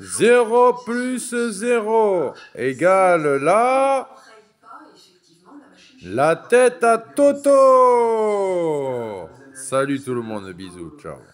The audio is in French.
0 plus 0 égale la... La tête à Toto Salut tout le monde, bisous, ciao